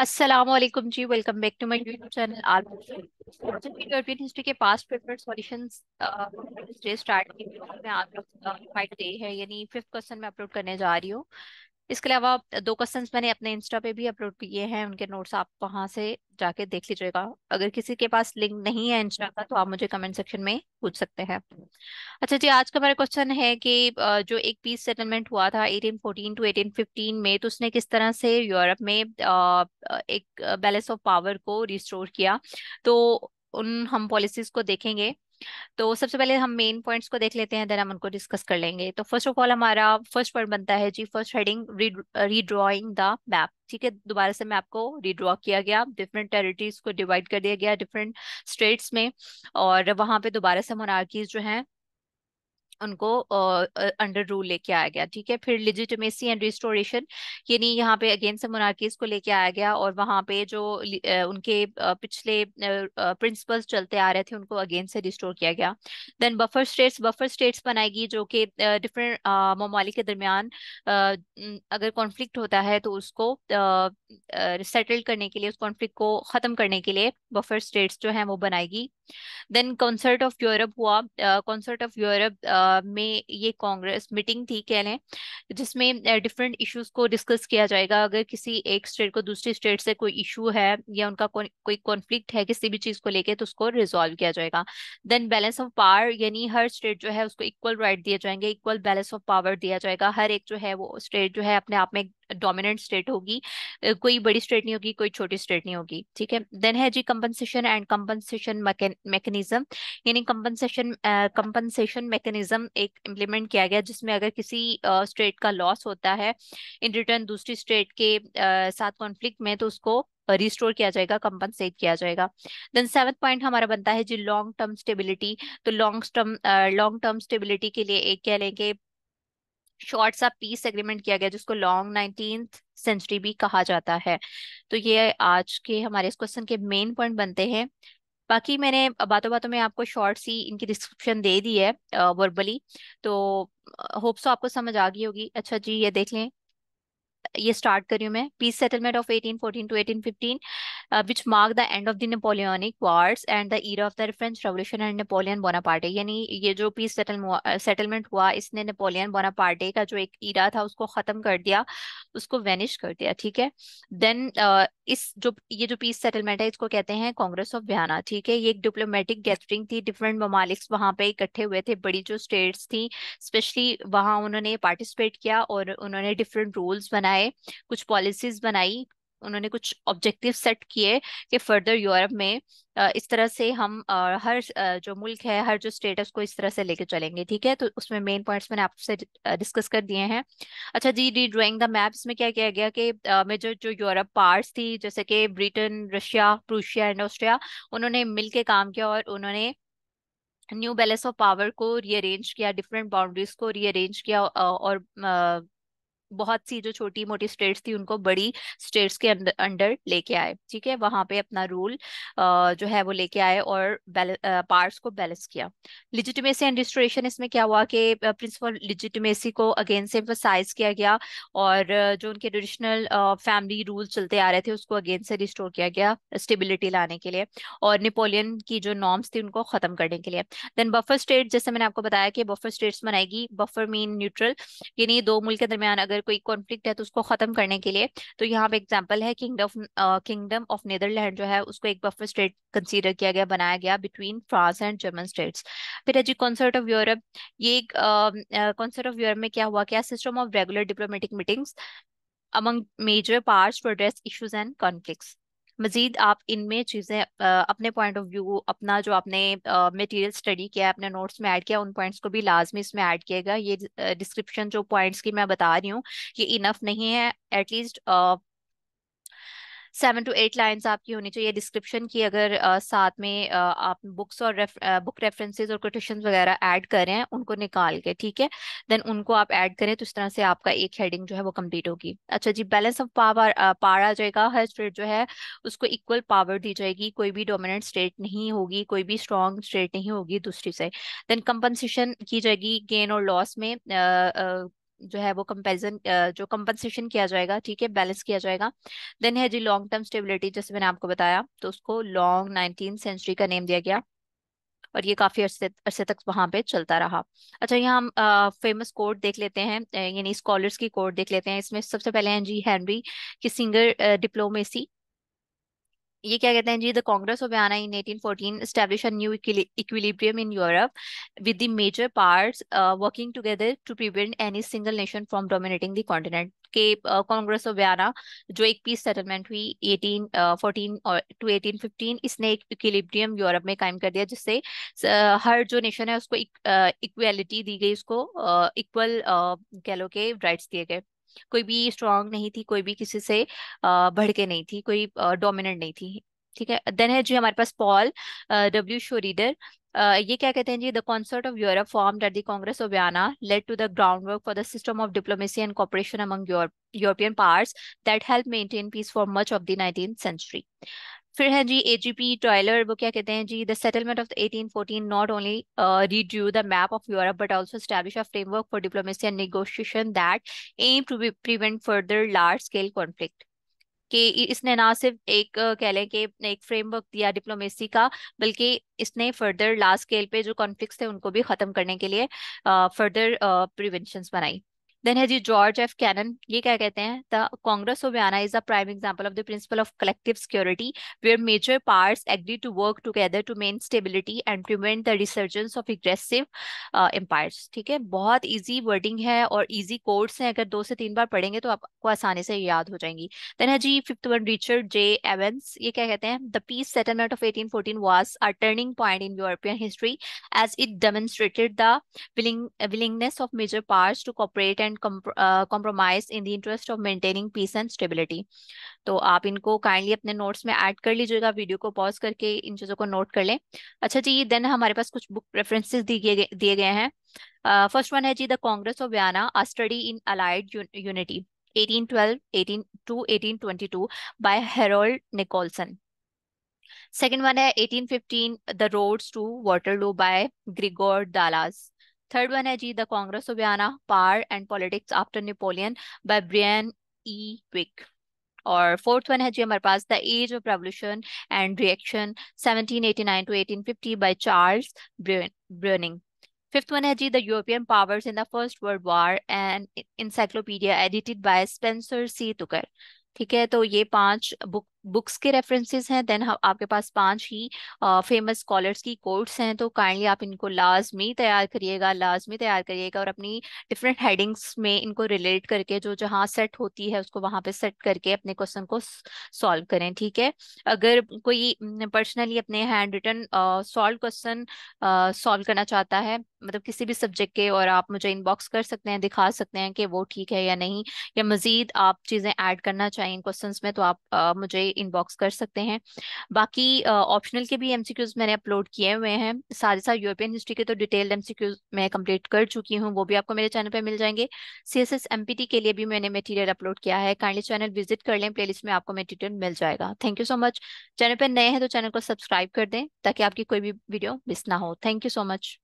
Aslam ji welcome back to my YouTube channel European history के past paper solutions start में आप fight day है यानी फिफ्थ क्वेश्चन मैं अपलोड करने जा रही हूँ इसके अलावा दो क्वेश्चंस मैंने अपने इंस्टा पे भी अपलोड किए हैं उनके नोट्स आप वहां से जाके देख लीजिएगा अगर किसी के पास लिंक नहीं है इंस्टा का तो आप मुझे कमेंट सेक्शन में पूछ सकते हैं अच्छा जी आज का मेरा क्वेश्चन है कि जो एक पीस सेटलमेंट हुआ था 1814 टू 1815 में तो उसने किस तरह से यूरोप में एक बैलेंस ऑफ पावर को रिस्टोर किया तो उन हम पॉलिसीज को देखेंगे तो सबसे पहले हम मेन पॉइंट्स को देख लेते हैं देन हम उनको डिस्कस कर लेंगे तो फर्स्ट ऑफ ऑल हमारा फर्स्ट पॉइंट बनता है जी first heading redrawing the map ठीक है दोबारा से मैप को रीड्रॉ किया गया डिफरेंट टेरिटरीज को डिवाइड कर दिया गया डिफरेंट स्टेट्स में और वहां पे दोबारा से मोनार्कीज जो हैं उनको अंडर रूल लेके आया गया ठीक है फिर लिजिटमेसी एंड रिस्टोरेशन यानी यहाँ पे अगेन से मोनार्कीज को लेके आया गया और वहाँ पे जो उनके पिछले प्रिंसिपल्स चलते आ रहे थे उनको अगेन से रिस्टोर किया गया then buffer states buffer states बनाएगी जो कि डिफरेंट ममालिक के दरमियान अगर कॉन्फ्लिक्ट होता है तो उसको सेटल करने के लिए उस कॉन्फ्लिक्ट को ख़त्म करने के लिए बफर स्टेट्स जो हैं वो बनाएगी देन कॉन्सर्ट ऑफ यूरोप हुआ कॉन्सर्ट ऑफ यूरोप में ये कांग्रेस मीटिंग थी कह लें जिसमें डिफरेंट इश्यूज को डिस्कस किया जाएगा अगर किसी एक स्टेट को दूसरे स्टेट से कोई इशू है या उनका को, कोई कॉन्फ्लिक्ट है किसी भी चीज को लेके तो उसको रिजोल्व किया जाएगा देन बैलेंस ऑफ पावर यानी हर स्टेट जो है उसको इक्वल राइट दिए जाएंगे इक्वल बैलेंस ऑफ पावर दिया जाएगा हर एक जो है वो स्टेट जो है अपने आप में डोमिनेंट स्टेट होगी कोई बड़ी स्टेट नहीं होगी कोई छोटी स्टेट नहीं होगी ठीक है देन है जी कंपनसेशन एंड कंपनसेशन मैकेनिज्म यानी कंपनसेशन कंपनसेशन मैकेनिज्म एक इम्प्लीमेंट किया गया जिसमें अगर किसी स्टेट uh, का लॉस होता है इन रिटर्न दूसरी स्टेट के uh, साथ कॉन्फ्लिक्ट में तो उसको रिस्टोर किया जाएगा कंपनसेट किया जाएगा देन सेवन पॉइंट हमारा बनता है जी लॉन्ग टर्म स्टेबिलिटी तो long term long term stability के लिए एक कह लेंगे शॉर्ट सा पीस एग्रीमेंट किया गया जिसको लॉन्ग नाइनटीन सेंचुरी भी कहा जाता है तो ये आज के हमारे इस क्वेश्चन के मेन पॉइंट बनते हैं बाकी मैंने बातों बातों में आपको शॉर्ट सी इनकी डिस्क्रिप्शन दे दी है वर्बली तो होप्स तो आपको समझ आ गई होगी अच्छा जी ये देख लें ये स्टार्ट करी हूँ मैं peace settlement of fourteen to fifteen which mark the end of the Napoleonic wars and the year of the French revolution and Napoleon बोना यानी ये जो पीस सेटलमेंट uh, हुआ इसने नेपोलियन बोना का जो एक ईरा था उसको ख़त्म कर दिया उसको वेनिश कर दिया ठीक है देन इस जो ये जो पीस सेटलमेंट है इसको कहते हैं कांग्रेस ऑफ वियाना ठीक है ये एक डिप्लोमेटिक गैदरिंग थी डिफरेंट ममालिक्स वहां पे इकट्ठे हुए थे बड़ी जो स्टेट्स थी स्पेशली वहां उन्होंने पार्टिसिपेट किया और उन्होंने डिफरेंट रूल्स बनाए कुछ पॉलिसीज बनाई उन्होंने कुछ ऑब्जेक्टिव सेट किए कि फर्दर यूरोप में इस तरह से हम हर जो मुल्क है हर जो स्टेट है उसको इस तरह से लेके चलेंगे ठीक है तो उसमें मेन पॉइंट्स मैंने आपसे डिस्कस कर दिए हैं अच्छा जी डी ड्राइंग द मैप्स में क्या किया गया कि मेजर जो यूरोप पार्ट्स थी जैसे कि Britain Russia Prussia and Austria उन्होंने मिल काम किया और उन्होंने न्यू बैलेंस ऑफ पावर को रीअरेंज किया डिफरेंट बाउंड्रीज को रीअरेंज किया और बहुत सी जो छोटी मोटी स्टेट्स थी उनको बड़ी स्टेट्स के अंदर अंडर लेके आए ठीक है वहां पे अपना रूल जो है वो लेके आए और पार्ट्स को बैलेंस किया लिजिटमेसी एंड रिस्टोरेशन इसमें क्या हुआ कि प्रिंसिपल लिजिटमेसी को अगेन से एम्फोसाइज किया गया और जो उनके ट्रेडिशनल फैमिली रूल चलते आ रहे थे उसको अगेन से रिस्टोर किया गया स्टेबिलिटी लाने के लिए और नेपोलियन की जो नॉर्म्स थी उनको खत्म करने के लिए देन बफर स्टेट जैसे मैंने आपको बताया कि बफर स्टेट्स बनाएगी बफर मीन न्यूट्रल यानी दो मुल्क के दरमियान अगर कोई कॉन्फ्लिक्ट है तो उसको खत्म करने के लिए तो यहाँ पे एग्जाम्पल है किंगडम किंगडम ऑफ नीदरलैंड जो है उसको एक बफर स्टेट कंसीडर किया गया बनाया गया between France and German states फिर है जी कॉन्सर्ट ऑफ यूरोप ये एक कॉन्सर्ट ऑफ यूरोप में क्या हुआ क्या system of regular diplomatic meetings among major parts to address issues and conflict मजीद आप इनमें चीज़ें अपने पॉइंट ऑफ व्यू अपना जो आपने मटेरियल स्टडी किया अपने नोट्स में ऐड किया उन पॉइंट्स को भी लाजमी इसमें ऐड किएगा ये डिस्क्रिप्शन जो पॉइंट्स की मैं बता रही हूँ ये इनफ नहीं है at least seven to eight lines आपकी होनी चाहिए डिस्क्रिप्शन की अगर आ, साथ में आ, आप बुक्स और रेफ, आ, बुक रेफरेंसेज और कोटेशन वगैरह ऐड कर रहे हैं उनको निकाल के ठीक है देन उनको आप ऐड करें तो इस तरह से आपका एक हेडिंग जो है वो कम्प्लीट होगी अच्छा जी बैलेंस ऑफ पावर पार आ जाएगा हर स्टेट जो है उसको इक्वल पावर दी जाएगी कोई भी डोमिनेंट स्टेट नहीं होगी कोई भी स्ट्रॉन्ग स्टेट नहीं होगी दूसरी से देन कंपनसेशन की जाएगी गेन और लॉस में जो है वो कंपेरिजन जो कंपनसेशन किया जाएगा ठीक है बैलेंस किया जाएगा देन है जी लॉन्ग टर्म स्टेबिलिटी जैसे मैंने आपको बताया तो उसको लॉन्ग नाइनटीन सेंचुरी का नेम दिया गया और ये काफी अरसे अरसे तक वहां पे चलता रहा अच्छा यहाँ हम फेमस कोर्ट देख लेते हैं यानी स्कॉलर्स की कोर्ट देख लेते हैं इसमें सबसे पहले हैं जी हेनरी की सिंगर डिप्लोमेसी ये क्या कहते हैं जी the Congress of Vienna in 1814 establish a new equilibrium in Europe with the major parts working together to prevent any single nation from dominating the continent के कांग्रेस ऑफ व्याना जो एक piece settlement हुई 1814 uh, और to इसने एक equilibrium Europe में कायम कर दिया जिससे हर जो नेशन है उसको इक्वालिटी uh, दी गई उसको इक्वल uh, कह लो के राइट्स दिए गए कोई भी स्ट्रांग नहीं थी कोई भी किसी से बढ़ के नहीं थी कोई डोमिनेंट नहीं थी ठीक है देन है जी हमारे पास पॉल डब्ल्यू शो रीडर ये क्या कहते हैं जी the Concert of Europe form at the Congress of Vienna led to the ground work for the system of diplomacy and cooperation among European powers that help maintain peace for much of the nineteen century फिर है जी AJP Taylor वो क्या कहते हैं जी the settlement of eighteen fourteen not only redrew the map of Europe but also establish a framework for diplomacy and negotiation that aim to be prevent further large scale conflict कि इसने ना सिर्फ एक uh, कह लें कि एक framework दिया डिप्लोमेसी का बल्कि इसने फर्दर लार्ज स्केल पे जो कॉन्फ्लिक्ट थे उनको भी खत्म करने के लिए फर्दर uh, प्रिवेंशन uh, बनाई देन है जी जॉर्ज एफ कैनन ये क्या कहते हैं the Congress of Vienna is the prime example of the principle of collective security where major parts agree to work together to मेन stability and prevent the resurgence of aggressive empires ठीक है बहुत easy wording है और easy courts हैं अगर दो से तीन बार पढ़ेंगे तो आपको आसानी से याद हो जाएंगी देन है जी fifth one Richard J Evans ये क्या कहते हैं the peace settlement of eighteen fourteen was a turning point in European history as it demonstrated the willingness of major part to cooperate and and compromise in the interest of maintaining peace and stability तो आप इनको kindly अपने notes में add कर लीजिएगा video को pause करके इन चीज़ों को नोट कर लें अच्छा जी देन हमारे पास कुछ बुक रेफरेंसेस दिए गए हैं फर्स्ट uh, वन है जी the Congress of Vienna a study in allied unity 1812 1822 by Harold Nicolson second one है 1815 the roads to Waterloo by Gregor Dallas 1816 Third one है जी The Congress of Vienna, Power and Politics After Napoleon by Brian E. Wick. और fourth one है जी हमारे पास the age of revolution and reaction 1789 by Charles Bruning fifth one है जी the European powers in the First World War and encyclopedia edited by Spencer C Tucker ठीक है तो ये पांच बुक बुक्स के रेफरेंसेस हैं देन हाँ, आपके पास पांच ही फेमस स्कॉलर्स की कोर्ट्स हैं तो काइंडली आप इनको लाजमी तैयार करिएगा लाजमी तैयार करिएगा और अपनी डिफरेंट हेडिंग्स में इनको रिलेट करके जो जहाँ सेट होती है उसको वहां पे सेट करके अपने क्वेश्चन को सॉल्व करें ठीक है अगर कोई पर्सनली अपने hand written solve question solve करना चाहता है मतलब किसी भी सब्जेक्ट के और आप मुझे इनबॉक्स कर सकते हैं दिखा सकते हैं कि वो ठीक है या नहीं या मज़ीद आप चीज़ें ऐड करना चाहिए इन क्वेश्चन में तो आप आ, मुझे इनबॉक्स कर सकते हैं बाकी ऑप्शनल के भी एमसीक्यूज मैंने अपलोड किए हुए हैं सारे साथ यूरोपियन हिस्ट्री के तो डिटेल्ड एमसीक्यूज मैं कंप्लीट कर चुकी हूँ वो भी आपको मेरे चैनल पर मिल जाएंगे सी एस एस टी के लिए भी मैंने मेटीरियल अपलोड किया है काइंडली चैनल विजिट कर लें प्लेलिस्ट में आपको मेटीरियल मिल जाएगा thank you so much channel पर नए हैं तो चैनल को सब्सक्राइब कर दें ताकि आपकी कोई भी वीडियो मिस ना हो थैंक यू सो मच